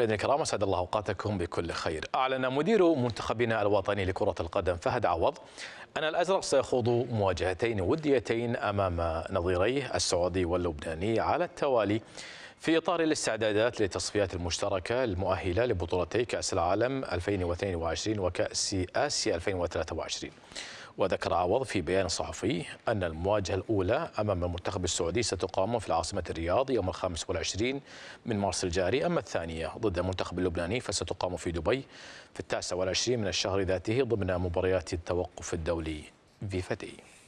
مشاهدينا الكرام اسعد الله اوقاتكم بكل خير. اعلن مدير منتخبنا الوطني لكره القدم فهد عوض ان الازرق سيخوض مواجهتين وديتين امام نظيريه السعودي واللبناني على التوالي في اطار الاستعدادات للتصفيات المشتركه المؤهله لبطولتي كاس العالم 2022 وكاس اسيا 2023. وذكر عوض في بيان صحفي أن المواجهة الأولى أمام المنتخب السعودي ستقام في العاصمة الرياض يوم الخامس والعشرين من مارس الجاري أما الثانية ضد المنتخب اللبناني فستقام في دبي في التاسع والعشرين من الشهر ذاته ضمن مباريات التوقف الدولي في فتي